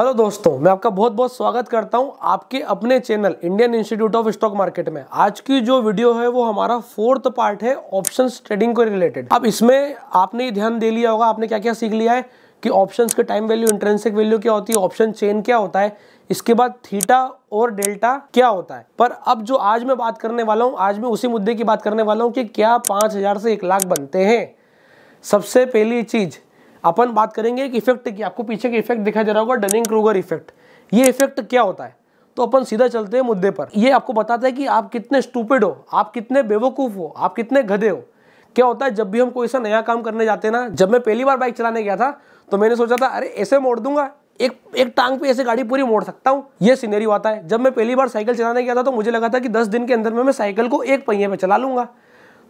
hello दोस्तों मैं आपका बहुत बहुत स्वागत करता हूं आपके अपने channel Indian institute of stock market में आज की जो वीडियो है वो हमारा फोर्थ पार्ट है ऑप्शन ट्रेडिंग को रिलेटेड अब इसमें आपने ध्यान दे लिया होगा आपने क्या क्या सीख लिया है कि ऑप्शन के टाइम वैल्यू इंट्रेंसिक वैल्यू क्या होती है ऑप्शन चेन क्या होता है इसके बाद थीटा और डेल्टा क्या होता है पर अब जो आज मैं बात करने वाला हूँ आज मैं उसी मुद्दे की बात करने वाला हूँ कि क्या पाँच से एक लाख बनते हैं सबसे पहली चीज़ अपन बात करेंगे एक इफेक्ट की आपको पीछे का इफेक्ट दिखाई दे रहा होगा डनिंग क्रूगर इफेक्ट ये इफेक्ट क्या होता है तो अपन सीधा चलते हैं मुद्दे पर ये आपको बताता है कि आप कितने स्टूपिड हो आप कितने बेवकूफ़ हो आप कितने गधे हो क्या होता है जब भी हम कोई सा नया काम करने जाते हैं ना जब मैं पहली बार बाइक चलाने गया था तो मैंने सोचा था अरे ऐसे मोड़ दूंगा एक एक टांग पे ऐसे गाड़ी पूरी मोड़ सकता हूँ ये सीनरी आता है जब मैं पहली बार साइकिल चलाने गया था तो मुझे लगा था कि दस दिन के अंदर में मैं साइकिल को एक पहिए पर चला लूंगा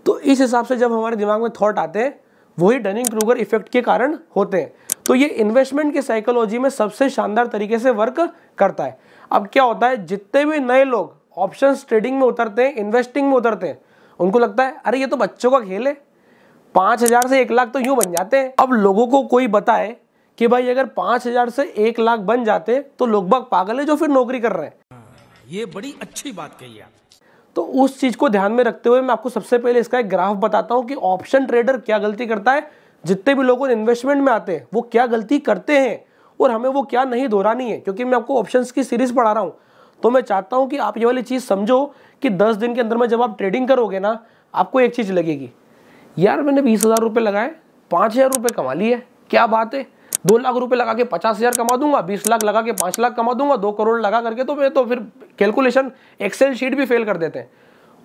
तो इस हिसाब से जब हमारे दिमाग में थॉट आते हैं वही डनिंग क्रूगर इफेक्ट के कारण होते हैं तो ये इन्वेस्टमेंट की साइकोलॉजी में सबसे शानदार तरीके से वर्क करता है अब क्या होता है जितने भी नए लोग ऑप्शन ट्रेडिंग में उतरते हैं इन्वेस्टिंग में उतरते हैं उनको लगता है अरे ये तो बच्चों का खेल है पाँच हज़ार से एक लाख तो यूँ बन जाते हैं अब लोगों को कोई बताए कि भाई अगर पाँच हज़ार से एक लाख बन जाते तो लोग बाग पागल है जो फिर नौकरी कर रहे हैं ये बड़ी अच्छी बात कही आप तो उस चीज़ को ध्यान में रखते हुए मैं आपको सबसे पहले इसका एक ग्राफ बताता हूँ कि ऑप्शन ट्रेडर क्या गलती करता है जितने भी लोग इन्वेस्टमेंट में आते हैं वो क्या गलती करते हैं और हमें वो क्या नहीं दोहरानी है क्योंकि मैं आपको ऑप्शन की सीरीज पढ़ा रहा हूँ तो मैं चाहता हूँ कि आप ये वाली चीज़ समझो कि दस दिन के अंदर में जब आप ट्रेडिंग करोगे ना आपको एक चीज़ लगेगी यार मैंने बीस हज़ार रुपये लगाए पाँच हज़ार रुपये कमा लिए क्या बात है दो लाख रुपए लगा के पचास हज़ार कमा दूंगा बीस लाख लगा के पाँच लाख कमा दूंगा दो करोड़ लगा करके तो मैं तो फिर कैलकुलेशन एक्सेल शीट भी फेल कर देते हैं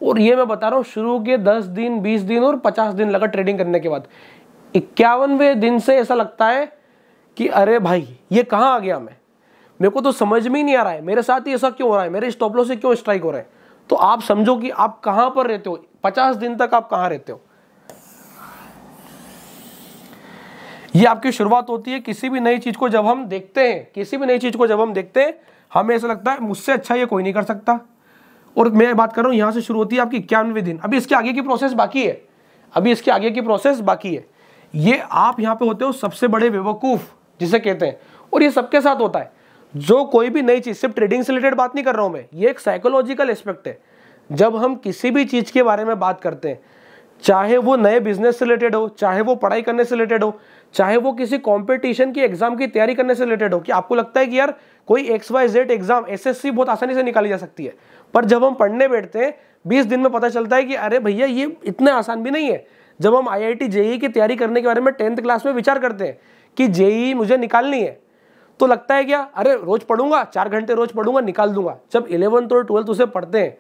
और ये मैं बता रहा हूँ शुरू के दस दिन बीस दिन और पचास दिन लगा ट्रेडिंग करने के बाद इक्यावनवे दिन से ऐसा लगता है कि अरे भाई ये कहाँ आ गया मैं मेरे को तो समझ में ही नहीं आ रहा है मेरे साथ ही ऐसा क्यों हो रहा है मेरे स्टॉपलो से क्यों स्ट्राइक हो रहा है तो आप समझो कि आप कहाँ पर रहते हो पचास दिन तक आप कहाँ रहते हो ये आपकी शुरुआत होती है किसी भी नई चीज़ को जब हम देखते हैं किसी भी नई चीज़ को जब हम देखते हैं हमें ऐसा लगता है मुझसे अच्छा ये कोई नहीं कर सकता और मैं बात कर रहा हूं यहां से शुरू होती है आपकी इक्यानवे दिन अभी इसके आगे की प्रोसेस बाकी है अभी इसके आगे की प्रोसेस बाकी है ये आप यहाँ पे होते हो सबसे बड़े बेवकूफ़ जिसे कहते हैं और ये सबके साथ होता है जो कोई भी नई चीज़ सिर्फ ट्रेडिंग से रिलेटेड बात नहीं कर रहा हूं मैं ये एक साइकोलॉजिकल एस्पेक्ट है जब हम किसी भी चीज़ के बारे में बात करते हैं चाहे वो नए बिजनेस से रिलेटेड हो चाहे वो पढ़ाई करने से रिलेटेड हो चाहे वो किसी कंपटीशन की एग्जाम की तैयारी करने से रिलेटेड हो कि आपको लगता है कि यार कोई X Y Z exam SSC बहुत आसानी से निकाली जा सकती है पर जब हम पढ़ने बैठते हैं बीस दिन में पता चलता है कि अरे भैया ये इतना आसान भी नहीं है जब हम आई आई टी जेई की तैयारी करने के बारे में टेंथ क्लास में विचार करते हैं कि जेई e e मुझे निकालनी है तो लगता है क्या अरे रोज पढ़ूंगा चार घंटे रोज पढ़ूंगा निकाल दूंगा जब इलेवंथ और ट्वेल्थ उसे पढ़ते हैं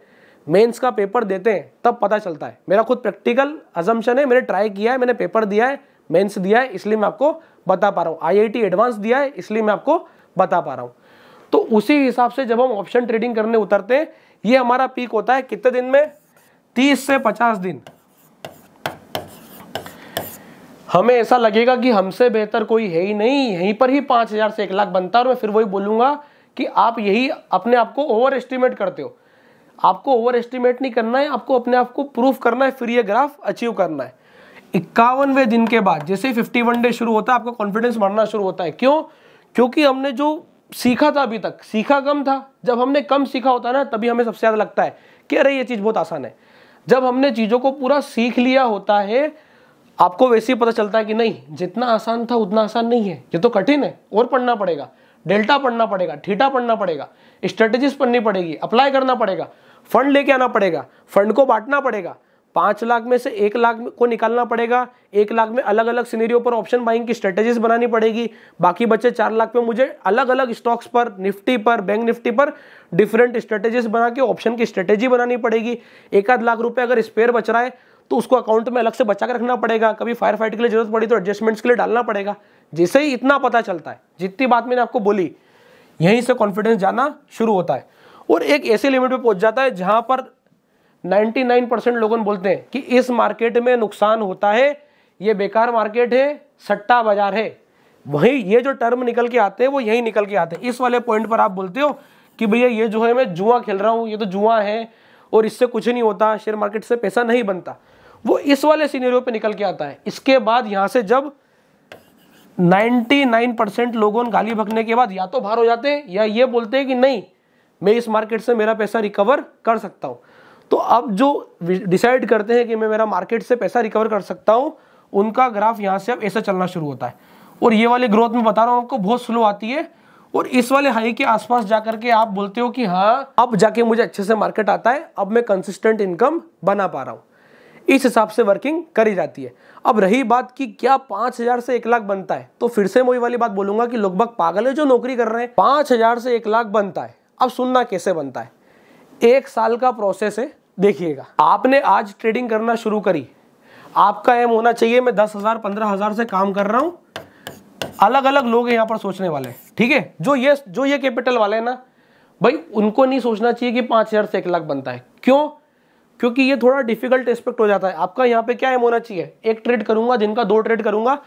मेंस का पेपर देते हैं तब पता चलता है मेरा खुद प्रैक्टिकल अजम्पशन है मैंने ट्राई किया है मैंने पेपर दिया है मेंस दिया है इसलिए मैं आपको बता पा रहा हूँ आईआईटी एडवांस दिया है इसलिए मैं आपको बता पा रहा हूँ तो उसी हिसाब से जब हम ऑप्शन ट्रेडिंग करने उतरते हैं ये हमारा पीक होता है कितने दिन में तीस से पचास दिन हमें ऐसा लगेगा कि हमसे बेहतर कोई है ही नहीं यहीं पर ही पांच हजार से एक लाख बनता है और मैं फिर वही बोलूंगा कि आप यही अपने आप को ओवर एस्टिमेट करते हो आपको ओवर एस्टिमेट नहीं करना है आपको अपने आप को प्रूफ करना है फिर ये ग्राफ अचीव करना है इक्यावनवे दिन के बाद जैसे फिफ्टी वन डे शुरू होता है आपका कॉन्फिडेंस बढ़ना शुरू होता है क्यों क्योंकि हमने जो सीखा था अभी तक सीखा कम था जब हमने कम सीखा होता ना तभी हमें सबसे ज़्यादा लगता है कि अरे ये चीज़ बहुत आसान है जब हमने चीज़ों को पूरा सीख लिया होता है आपको वैसे ही पता चलता है कि नहीं जितना आसान था उतना आसान नहीं है ये तो कठिन है और पढ़ना पड़ेगा डेल्टा पढ़ना पड़ेगा ठीटा पढ़ना पड़ेगा स्ट्रेटेजीज पढ़नी पड़ेगी अप्लाई करना पड़ेगा फंड लेके आना पड़ेगा फंड को बांटना पड़ेगा पाँच लाख में से एक लाख को निकालना पड़ेगा एक लाख में अलग अलग सीनेरियो पर ऑप्शन बाइंग की स्ट्रेटेजीज बनानी पड़ेगी बाकी बच्चे चार लाख में मुझे अलग अलग स्टॉक्स पर निफ्टी पर बैंक निफ्टी पर डिफरेंट स्ट्रेटेजीज बना के ऑप्शन की स्ट्रेटेजी बनानी पड़ेगी एक आध लाख रुपये अगर स्पेयर बच रहा है तो उसको अकाउंट में अलग से बचा के रखना पड़ेगा कभी फायर फाइट के लिए जरूरत पड़ी तो एडजस्टमेंट्स के लिए डालना पड़ेगा जैसे ही इतना पता चलता है जितनी बात मैंने आपको बोली यहीं से कॉन्फिडेंस जाना शुरू होता है और एक ऐसे लिमिट पे पहुंच जाता है जहां पर 99 परसेंट लोगों बोलते हैं कि इस मार्केट में नुकसान होता है ये बेकार मार्केट है सट्टा बाजार है वही ये जो टर्म निकल के आते हैं वो यही निकल के आते हैं इस वाले पॉइंट पर आप बोलते हो कि भैया ये जो है मैं जुआ खेल रहा हूँ ये तो जुआ है और इससे कुछ नहीं होता शेयर मार्केट से पैसा नहीं बनता वो इस वाले सीनेरियो पे निकल के आता है इसके बाद यहाँ से जब 99 परसेंट लोगों गाली भगने के बाद या तो बाहर हो जाते हैं या ये बोलते हैं कि नहीं मैं इस मार्केट से मेरा पैसा रिकवर कर सकता हूँ तो अब जो डिसाइड करते हैं कि मैं मेरा मार्केट से पैसा रिकवर कर सकता हूँ उनका ग्राफ यहाँ से अब ऐसा चलना शुरू होता है और ये वाले ग्रोथ में बता रहा हूँ आपको बहुत स्लो आती है और इस वाले हाई के आसपास जा करके आप बोलते हो कि हाँ अब जाके मुझे अच्छे से मार्केट आता है अब मैं कंसिस्टेंट इनकम बना पा रहा हूँ इस हिसाब से वर्किंग करी जाती है अब रही बात कि क्या पांच हजार से एक लाख बनता है तो फिर से मैं वाली बात बोलूंगा कि लोग पागल है जो नौकरी कर रहे हैं पांच हजार से एक लाख बनता है अब सुनना कैसे बनता है एक साल का प्रोसेस है देखिएगा आपने आज ट्रेडिंग करना शुरू करी आपका एम होना चाहिए मैं दस हज़ार पंद्रह हज़ार से काम कर रहा हूं अलग अलग लोग यहां पर सोचने वाले हैं ठीक है जो ये जो ये कैपिटल वाले हैं ना भाई उनको नहीं सोचना चाहिए कि पांच हज़ार से एक लाख बनता है क्यों क्योंकि ये थोड़ा डिफिकल्ट एस्पेक्ट हो जाता है आपका यहाँ पे क्या एम होना चाहिए एक ट्रेड करूंगा दिन का दो ट्रेड करूंगा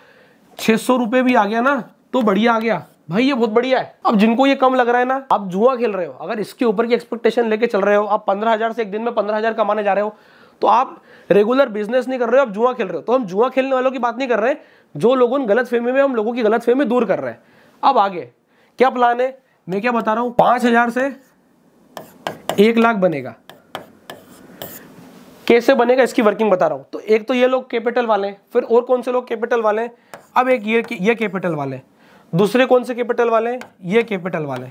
छह सौ भी आ गया ना तो बढ़िया आ गया भाई ये बहुत बढ़िया है अब जिनको ये कम लग रहा है ना आप जुआ खेल रहे हो अगर इसके ऊपर की एक्सपेक्टेशन लेके चल रहे हो आप पंद्रह हजार से एक दिन में पंद्रह हजार कमाने जा रहे हो तो आप रेगुलर बिजनेस नहीं कर रहे हो आप जुआ खेल रहे हो तो हम जुआ खेलने वालों की बात नहीं कर रहे हैं जो लोगों गलत फेमी में हम लोगों की गलत फेमी दूर कर रहे हैं अब आगे क्या प्लान है मैं क्या बता रहा हूँ पांच हजार से एक लाख बनेगा कैसे बनेगा इसकी वर्किंग बता रहा हूँ तो एक तो ये लोग कैपिटल वाले हैं फिर और कौन से लोग कैपिटल वाले हैं अब एक ये ये कैपिटल वाले हैं दूसरे कौन से कैपिटल वाले हैं ये कैपिटल वाले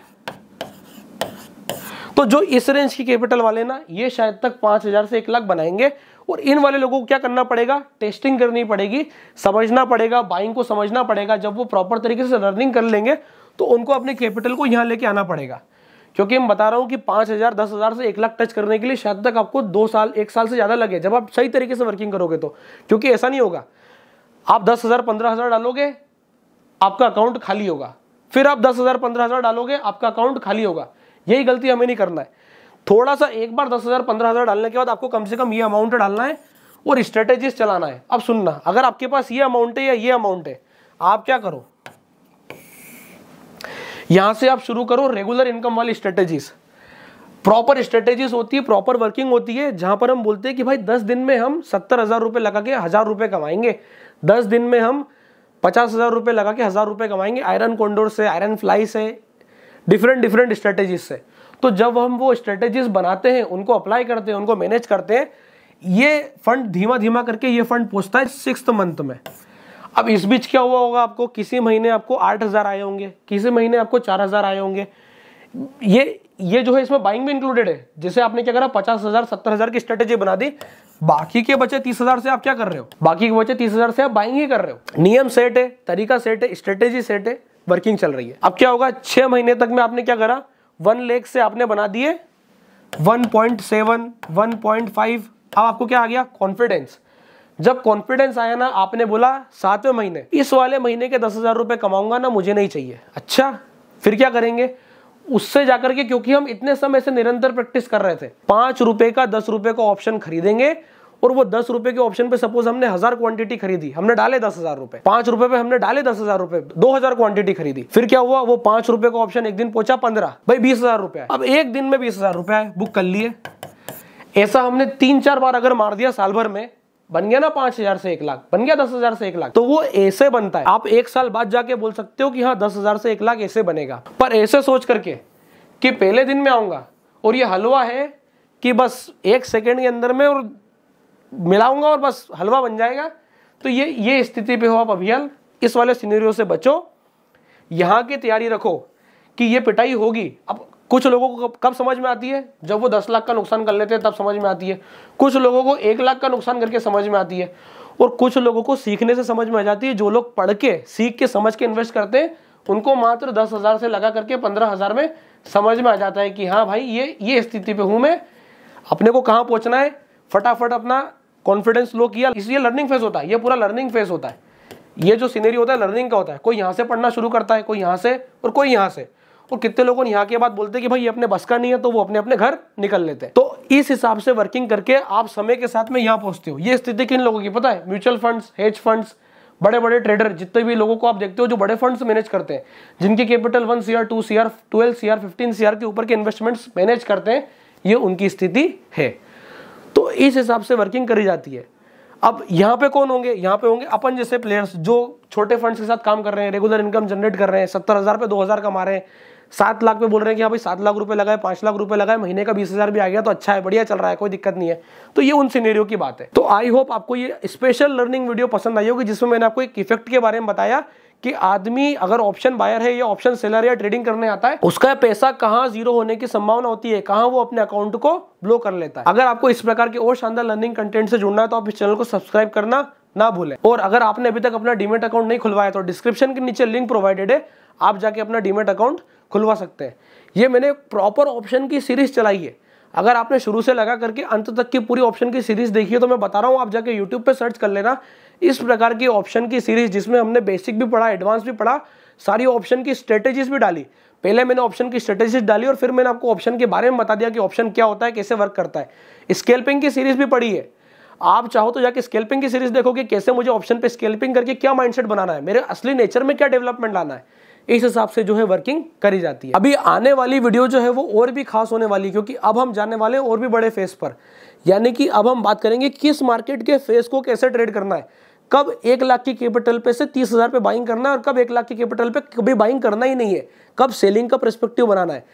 तो जो इस रेंज की कैपिटल वाले ना ये शायद तक पांच हजार से एक लाख बनाएंगे और इन वाले लोगों को क्या करना पड़ेगा टेस्टिंग करनी पड़ेगी समझना पड़ेगा बाइंग को समझना पड़ेगा जब वो प्रॉपर तरीके से लर्निंग कर लेंगे तो उनको अपने कैपिटल को यहाँ लेके आना पड़ेगा क्योंकि मैं बता रहा हूँ कि पाँच हज़ार दस हज़ार से एक लाख टच करने के लिए शायद तक आपको दो साल एक साल से ज़्यादा लगे जब आप सही तरीके से वर्किंग करोगे तो क्योंकि ऐसा नहीं होगा आप दस हज़ार पंद्रह हज़ार डालोगे आपका अकाउंट खाली होगा फिर आप दस हजार पंद्रह हजार डालोगे आपका अकाउंट खाली होगा यही गलती हमें नहीं करना है थोड़ा सा एक बार दस हजार पंद्रह हजार डालने के बाद आपको कम से कम ये अमाउंट डालना है और स्ट्रेटेजी चलाना है अब सुनना अगर आपके पास ये अमाउंट है या ये अमाउंट है आप क्या करो यहां से आप शुरू करो रेगुलर इनकम वाली स्ट्रेटेजी प्रॉपर स्ट्रेटेजी होती है प्रॉपर वर्किंग होती है जहां पर हम बोलते हैं कि भाई दस दिन में हम सत्तर हजार रुपए लगा के हजार रुपए कमाएंगे दस दिन में हम पचास हज़ार रुपये लगा के हज़ार रुपये कमाएंगे आयरन कॉन्डोर से आयरन फ्लाई से डिफरेंट डिफरेंट स्ट्रेटेजीज से तो जब हम वो स्ट्रेटेजीज बनाते हैं उनको अप्लाई करते हैं उनको मैनेज करते हैं ये फंड धीमा धीमा करके ये फंड पहुंचता है सिक्स मंथ में अब इस बीच क्या हुआ होगा आपको किसी महीने आपको आठ हज़ार आए होंगे किसी महीने आपको चार हज़ार आए होंगे ये ये जो है इसमें बाइंग भी इंक्लूडेड है जैसे आपने क्या करा पचास हजार सत्तर हजार की स्ट्रेटेजी बना दी बाकी के बचे तीस हजार से आप क्या कर रहे हो बाकी के बचे तीस हजार से आप बाइंग ही कर रहे हो नियम सेट है तरीका सेट है स्ट्रेटेजी सेट है वर्किंग चल रही है अब क्या होगा छह महीने तक में आपने क्या करा वन लेख से आपने बना दिए one point seven one point five अब आपको क्या आ गया कॉन्फिडेंस जब कॉन्फिडेंस आया ना आपने बोला सातवें महीने इस वाले महीने के दस हजार रुपए कमाऊंगा ना मुझे नहीं चाहिए अच्छा फिर क्या करेंगे उससे जाकर के क्योंकि हम इतने समय से निरंतर प्रैक्टिस कर रहे थे पांच रुपए का दस रुपए का ऑप्शन खरीदेंगे और वो दस रुपए के ऑप्शन पे सपोज हमने हजार क्वांटिटी खरीदी हमने डाले दस हजार रुपए पांच रुपए पे हमने डाले दस हजार रुपए दो हजार क्वांटिटी खरीदी फिर क्या हुआ वो पांच रुपए का ऑप्शन एक दिन पहुंचा पंद्रह भाई बीस हजार रुपए अब एक दिन में बीस हजार रुपए बुक कर लिए ऐसा हमने तीन चार बार अगर मार दिया साल भर में बन गया ना पांच हजार से एक लाख बन गया दस हजार से एक लाख तो वो ऐसे बनता है आप एक साल बाद जाके बोल सकते हो कि हाँ दस हजार से एक लाख ऐसे बनेगा पर ऐसे सोच करके कि पहले दिन में आऊंगा और ये हलवा है कि बस एक सेकेंड के अंदर में और मिलाऊंगा और बस हलवा बन जाएगा तो ये ये स्थिति पे हो आप अभियान इस वाले सिनेरियो से बचो यहाँ की तैयारी रखो कि ये पिटाई होगी अब कुछ लोगों को कब समझ में आती है जब वो दस लाख का नुकसान कर लेते हैं तब समझ में आती है कुछ लोगों को एक लाख का नुकसान करके समझ में आती है और कुछ लोगों को सीखने से समझ में आ जाती है जो लोग पढ़ के सीख के समझ के इन्वेस्ट करते हैं उनको मात्र दस हज़ार से लगा करके पंद्रह हज़ार में समझ में आ जाता है कि हाँ भाई ये ये स्थिति पे हूं मैं अपने को कहाँ पहुँचना है फटाफट अपना कॉन्फिडेंस लो किया इसलिए लर्निंग फेज होता है ये पूरा लर्निंग फेज होता है ये जो सीनरी होता है लर्निंग का होता है कोई यहाँ से पढ़ना शुरू करता है कोई यहाँ से और कोई यहाँ से और कितने लोगों ने यहाँ के बाद बोलते कि भाई ये अपने बस का नहीं है तो वो अपने अपने घर निकल लेते हैं तो इस हिसाब से वर्किंग करके आप समय के साथ में यहाँ पहुंचते हो ये स्थिति किन लोगों की पता है म्यूचुअल फंड्स हेज फंड्स बड़े बड़े ट्रेडर जितने भी लोगों को आप देखते हो जो बड़े फंड्स मैनेज करते हैं जिनके capital one CR two CR twelve CR fifteen CR के ऊपर के इन्वेस्टमेंट्स मैनेज करते हैं ये उनकी स्थिति है तो इस हिसाब से वर्किंग करी जाती है अब यहाँ पे कौन होंगे यहाँ पे होंगे अपन जैसे प्लेयर्स जो छोटे फंड्स के साथ काम कर रहे हैं रेगुलर इनकम जनरेट कर रहे हैं सत्तर हज़ार पे दो हज़ार कमा रहे हैं सात लाख पे बोल रहे हैं कि हाँ भाई सात लाख रुपए लगाए पांच लाख रुपए लगाए महीने का बीस हजार भी आ गया तो अच्छा है बढ़िया चल रहा है कोई दिक्कत नहीं है तो ये उन सीनेरियो की बात है तो आई होप आपको ये स्पेशल लर्निंग वीडियो पसंद आई होगी जिसमें मैंने आपको एक इफेक्ट के बारे में बताया कि आदमी अगर ऑप्शन बायर है या ऑप्शन सेलर या ट्रेडिंग करने आता है उसका पैसा कहाँ जीरो होने की संभावना होती है कहाँ वो अपने अकाउंट को ब्लो कर लेता है अगर आपको इस प्रकार के और शानदार लर्निंग कंटेंट से जुड़ना है तो आप इस चैनल को सब्सक्राइब करना ना भूलें और अगर आपने अभी तक अपना डीमेट अकाउंट नहीं खुलवाया तो डिस्क्रिप्शन के नीचे लिंक प्रोवाइडेड है आप जाके अपना डीमेट अकाउंट खुलवा सकते हैं ये मैंने प्रॉपर ऑप्शन की सीरीज चलाई है अगर आपने शुरू से लगा करके अंत तक की पूरी ऑप्शन की सीरीज देखी है तो मैं बता रहा हूँ आप जाके यूट्यूब पे सर्च कर लेना इस प्रकार की ऑप्शन की सीरीज जिसमें हमने बेसिक भी पढ़ा एडवांस भी पढ़ा सारी ऑप्शन की स्ट्रेटेजीज भी डाली पहले मैंने ऑप्शन की स्ट्रेटेजीज डाली और फिर मैंने आपको ऑप्शन के बारे में बता दिया कि ऑप्शन क्या होता है कैसे वर्क करता है स्केल्पिंग की सीरीज भी पढ़ी है आप चाहो तो जाके स्केल्पिंग की सीरीज देखो कि कैसे मुझे ऑप्शन पे स्केल्पिंग करके क्या माइंडसेट बनाना है मेरे असली नेचर में क्या डेवलपमेंट लाना है इस हिसाब से जो है वर्किंग करी जाती है अभी आने वाली वीडियो जो है वो और भी खास होने वाली है क्योंकि अब हम जाने वाले और भी बड़े फेस पर यानी कि अब हम बात करेंगे किस मार्केट के फेस को कैसे ट्रेड करना है कब एक लाख की कैपिटल पे से तीस हज़ार पे बाइंग करना है और कब एक लाख की कैपिटल पे कभी बाइंग करना ही नहीं है कब सेलिंग का प्रस्पेक्टिव बनाना है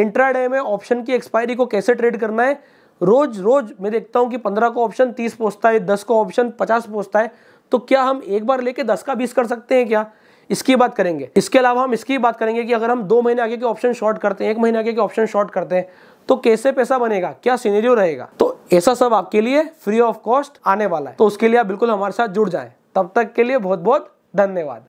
इंट्राडे में ऑप्शन की एक्सपायरी को कैसे ट्रेड करना है रोज रोज मैं देखता हूं कि पंद्रह को ऑप्शन तीस पहुंचता है दस को ऑप्शन पचास पहुंचता है तो क्या हम एक बार लेके दस का बीस कर सकते हैं क्या इसकी बात करेंगे इसके अलावा हम इसकी बात करेंगे कि अगर हम दो महीने आगे के ऑप्शन शॉर्ट करते हैं एक महीने आगे के ऑप्शन शॉर्ट करते हैं तो कैसे पैसा बनेगा क्या सीनेरियो रहेगा तो ऐसा सब आपके लिए फ्री ऑफ कॉस्ट आने वाला है तो उसके लिए आप बिल्कुल हमारे साथ जुड़ जाए तब तक के लिए बहुत बहुत धन्यवाद